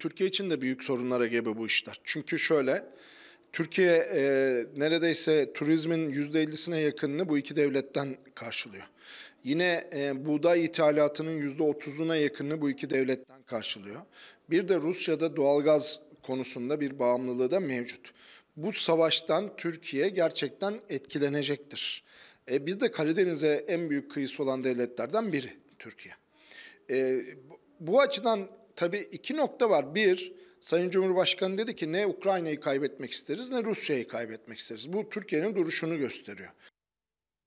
Türkiye için de büyük sorunlara gebe bu işler. Çünkü şöyle, Türkiye e, neredeyse turizmin %50'sine yakınını bu iki devletten karşılıyor. Yine e, buğday ithalatının %30'una yakınını bu iki devletten karşılıyor. Bir de Rusya'da doğalgaz konusunda bir bağımlılığı da mevcut. Bu savaştan Türkiye gerçekten etkilenecektir. E, biz de Karadeniz'e en büyük kıyısı olan devletlerden biri Türkiye. E, bu açıdan tabii iki nokta var. Bir, Sayın Cumhurbaşkanı dedi ki ne Ukrayna'yı kaybetmek isteriz ne Rusya'yı kaybetmek isteriz. Bu Türkiye'nin duruşunu gösteriyor.